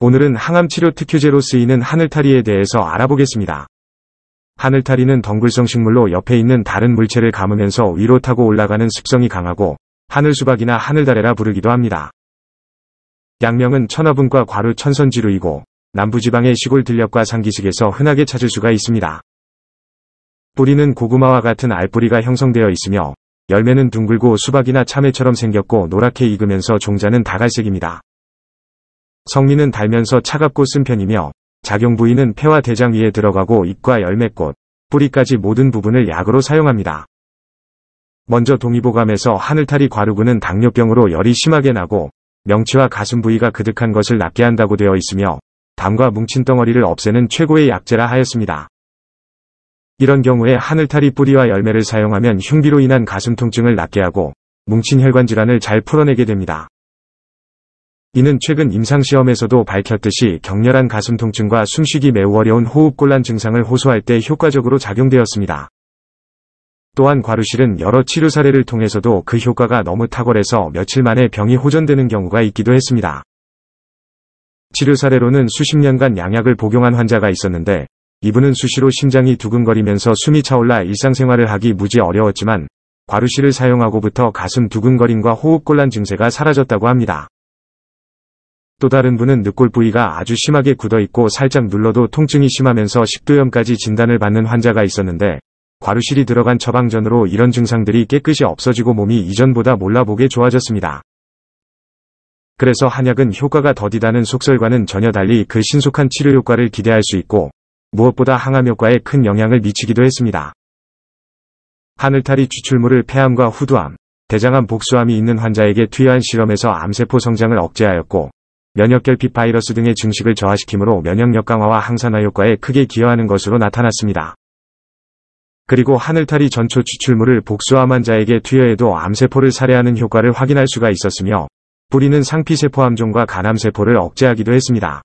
오늘은 항암치료 특효제로 쓰이는 하늘타리에 대해서 알아보겠습니다. 하늘타리는 덩굴성 식물로 옆에 있는 다른 물체를 감으면서 위로 타고 올라가는 습성이 강하고 하늘수박이나 하늘다래라 부르기도 합니다. 양명은 천하분과 과루 천선지루이고 남부지방의 시골 들녘과 상기식에서 흔하게 찾을 수가 있습니다. 뿌리는 고구마와 같은 알뿌리가 형성되어 있으며 열매는 둥글고 수박이나 참외처럼 생겼고 노랗게 익으면서 종자는 다갈색입니다. 성미는 달면서 차갑고 쓴 편이며 작용 부위는 폐와 대장 위에 들어가고 잎과 열매꽃, 뿌리까지 모든 부분을 약으로 사용합니다. 먼저 동의보감에서 하늘타리 과르구는 당뇨병으로 열이 심하게 나고 명치와 가슴 부위가 그득한 것을 낫게 한다고 되어 있으며 담과 뭉친 덩어리를 없애는 최고의 약재라 하였습니다. 이런 경우에 하늘타리 뿌리와 열매를 사용하면 흉기로 인한 가슴 통증을 낫게 하고 뭉친 혈관 질환을 잘 풀어내게 됩니다. 이는 최근 임상시험에서도 밝혔듯이 격렬한 가슴 통증과 숨쉬기 매우 어려운 호흡곤란 증상을 호소할 때 효과적으로 작용되었습니다. 또한 과루실은 여러 치료 사례를 통해서도 그 효과가 너무 탁월해서 며칠 만에 병이 호전되는 경우가 있기도 했습니다. 치료 사례로는 수십 년간 양약을 복용한 환자가 있었는데 이분은 수시로 심장이 두근거리면서 숨이 차올라 일상생활을 하기 무지 어려웠지만 과루실을 사용하고부터 가슴 두근거림과 호흡곤란 증세가 사라졌다고 합니다. 또 다른 분은 늑골 부위가 아주 심하게 굳어있고 살짝 눌러도 통증이 심하면서 식도염까지 진단을 받는 환자가 있었는데 과루실이 들어간 처방전으로 이런 증상들이 깨끗이 없어지고 몸이 이전보다 몰라보게 좋아졌습니다. 그래서 한약은 효과가 더디다는 속설과는 전혀 달리 그 신속한 치료 효과를 기대할 수 있고 무엇보다 항암 효과에 큰 영향을 미치기도 했습니다. 하늘탈이 추출물을 폐암과 후두암, 대장암 복수암이 있는 환자에게 투여한 실험에서 암세포 성장을 억제하였고 면역결핍 바이러스 등의 증식을 저하시키므로 면역력 강화와 항산화 효과에 크게 기여하는 것으로 나타났습니다. 그리고 하늘타리 전초 추출물을 복수암 환자에게 투여해도 암세포를 살해하는 효과를 확인할 수가 있었으며 뿌리는 상피세포 암종과 간암세포를 억제하기도 했습니다.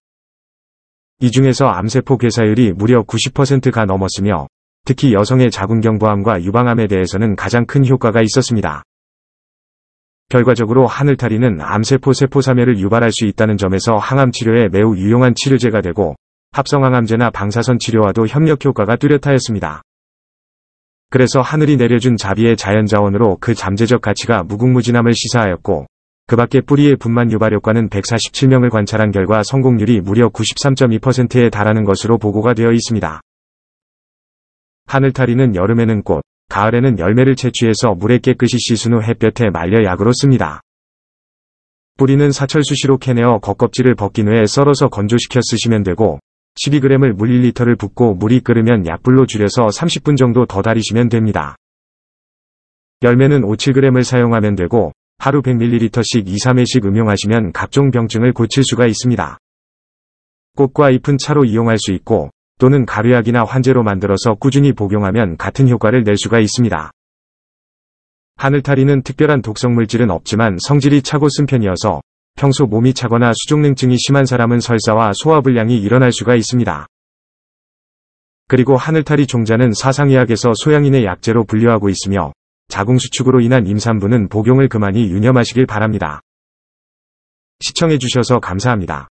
이 중에서 암세포 괴사율이 무려 90%가 넘었으며 특히 여성의 자궁경부암과 유방암에 대해서는 가장 큰 효과가 있었습니다. 결과적으로 하늘타리는 암세포 세포 사멸을 유발할 수 있다는 점에서 항암 치료에 매우 유용한 치료제가 되고 합성항암제나 방사선 치료와도 협력 효과가 뚜렷하였습니다. 그래서 하늘이 내려준 자비의 자연자원으로 그 잠재적 가치가 무궁무진함을 시사하였고 그 밖에 뿌리의 분만 유발 효과는 147명을 관찰한 결과 성공률이 무려 93.2%에 달하는 것으로 보고가 되어 있습니다. 하늘타리는 여름에는 꽃, 가을에는 열매를 채취해서 물에 깨끗이 씻은 후 햇볕에 말려 약으로 씁니다. 뿌리는 사철 수시로 캐내어 겉껍질을 벗긴 후에 썰어서 건조시켜 쓰시면 되고 12g을 물 1리터를 붓고 물이 끓으면 약불로 줄여서 30분 정도 더 달이시면 됩니다. 열매는 5-7g을 사용하면 되고 하루 100ml씩 2-3회씩 음용하시면 각종 병증을 고칠 수가 있습니다. 꽃과 잎은 차로 이용할 수 있고 또는 가루약이나 환제로 만들어서 꾸준히 복용하면 같은 효과를 낼 수가 있습니다. 하늘타리는 특별한 독성물질은 없지만 성질이 차고 쓴 편이어서 평소 몸이 차거나 수족냉증이 심한 사람은 설사와 소화불량이 일어날 수가 있습니다. 그리고 하늘타리 종자는 사상의학에서 소양인의 약재로 분류하고 있으며 자궁수축으로 인한 임산부는 복용을 그만히 유념하시길 바랍니다. 시청해주셔서 감사합니다.